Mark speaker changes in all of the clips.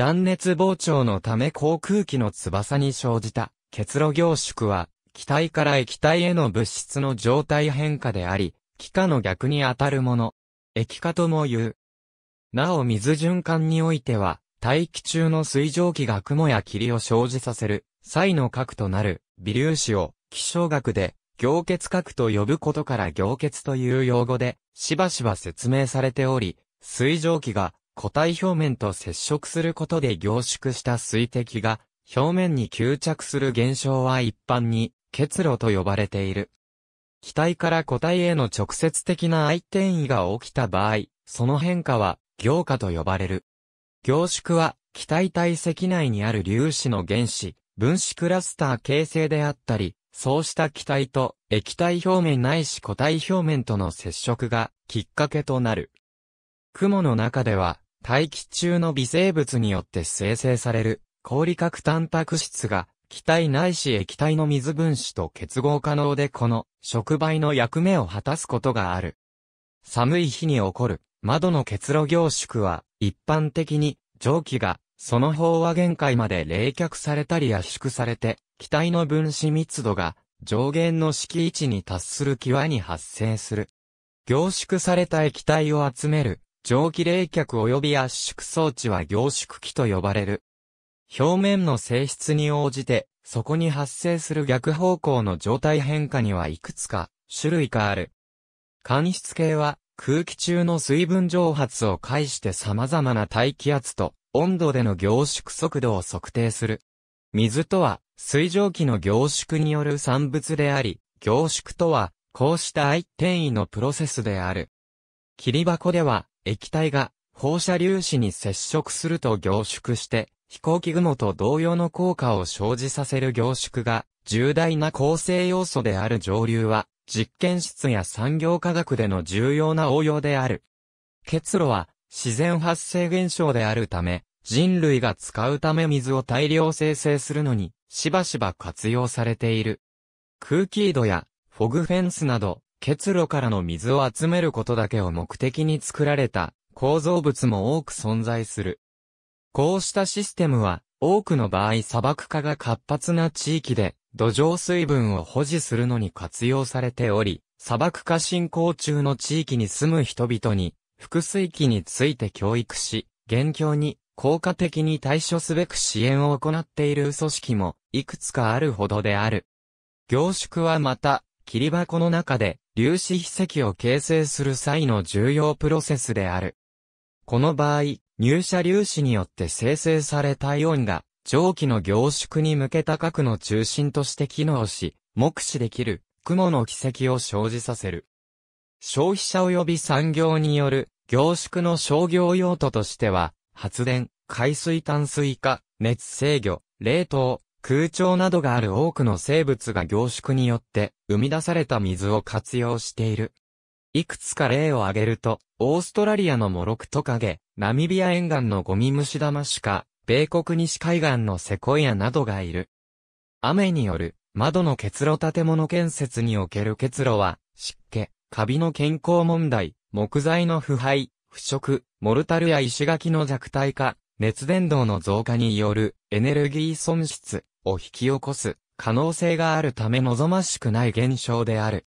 Speaker 1: 断熱膨張のため航空機の翼に生じた結露凝縮は、気体から液体への物質の状態変化であり、気化の逆に当たるもの。液化とも言う。なお水循環においては、大気中の水蒸気が雲や霧を生じさせる、際の核となる微粒子を、気象学で、凝結核と呼ぶことから凝結という用語で、しばしば説明されており、水蒸気が固体表面と接触することで凝縮した水滴が表面に吸着する現象は一般に結露と呼ばれている。気体から固体への直接的な相転移が起きた場合、その変化は凝化と呼ばれる。凝縮は気体体積内にある粒子の原子、分子クラスター形成であったり、そうした気体と液体表面ないし固体表面との接触がきっかけとなる。雲の中では大気中の微生物によって生成される、氷核タンパク質が、気体ないし液体の水分子と結合可能でこの、触媒の役目を果たすことがある。寒い日に起こる、窓の結露凝縮は、一般的に、蒸気が、その飽和限界まで冷却されたり圧縮されて、気体の分子密度が、上限の式位置に達する際に発生する。凝縮された液体を集める蒸気冷却及び圧縮装置は凝縮器と呼ばれる。表面の性質に応じて、そこに発生する逆方向の状態変化にはいくつか種類がある。間質系は空気中の水分蒸発を介して様々な大気圧と温度での凝縮速度を測定する。水とは水蒸気の凝縮による産物であり、凝縮とはこうした相転位のプロセスである。切り箱では液体が放射粒子に接触すると凝縮して、飛行機雲と同様の効果を生じさせる凝縮が重大な構成要素である上流は、実験室や産業科学での重要な応用である。結露は自然発生現象であるため、人類が使うため水を大量生成するのに、しばしば活用されている。空気井戸やフォグフェンスなど、結露からの水を集めることだけを目的に作られた構造物も多く存在する。こうしたシステムは、多くの場合砂漠化が活発な地域で土壌水分を保持するのに活用されており、砂漠化進行中の地域に住む人々に、複水器について教育し、現況に効果的に対処すべく支援を行っている組織もいくつかあるほどである。凝縮はまた、霧箱の中で粒子筆石を形成する際の重要プロセスである。この場合、入射粒子によって生成されたイオンが、蒸気の凝縮に向けた核の中心として機能し、目視できる、雲の軌跡を生じさせる。消費者及び産業による凝縮の商業用途としては、発電、海水淡水化、熱制御、冷凍、空調などがある多くの生物が凝縮によって生み出された水を活用している。いくつか例を挙げると、オーストラリアのモロクトカゲ、ナミビア沿岸のゴミムシダマシカ、米国西海岸のセコイアなどがいる。雨による窓の結露建物建設における結露は、湿気、カビの健康問題、木材の腐敗、腐食、モルタルや石垣の弱体化、熱伝導の増加によるエネルギー損失、を引き起こす可能性があるため望ましくない現象である。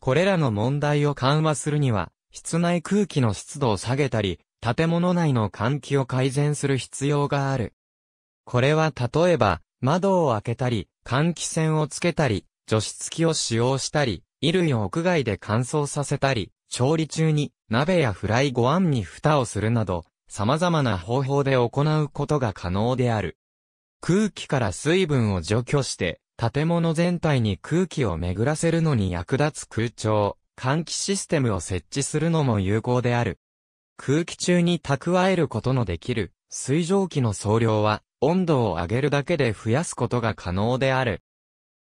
Speaker 1: これらの問題を緩和するには、室内空気の湿度を下げたり、建物内の換気を改善する必要がある。これは例えば、窓を開けたり、換気扇をつけたり、除湿器を使用したり、衣類を屋外で乾燥させたり、調理中に鍋やフライご飯に蓋をするなど、様々な方法で行うことが可能である。空気から水分を除去して、建物全体に空気を巡らせるのに役立つ空調、換気システムを設置するのも有効である。空気中に蓄えることのできる水蒸気の総量は温度を上げるだけで増やすことが可能である。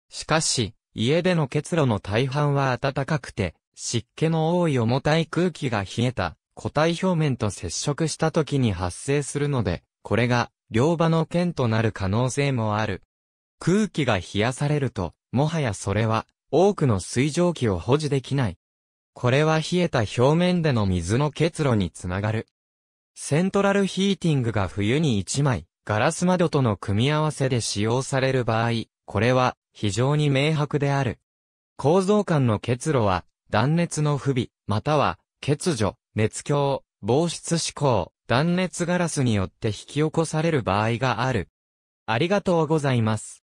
Speaker 1: しかし、家での結露の大半は暖かくて、湿気の多い重たい空気が冷えた固体表面と接触した時に発生するので、これが両場の剣となる可能性もある。空気が冷やされると、もはやそれは、多くの水蒸気を保持できない。これは冷えた表面での水の結露につながる。セントラルヒーティングが冬に1枚、ガラス窓との組み合わせで使用される場合、これは非常に明白である。構造間の結露は、断熱の不備、または、欠如、熱強、防湿指向、断熱ガラスによって引き起こされる場合がある。ありがとうございます。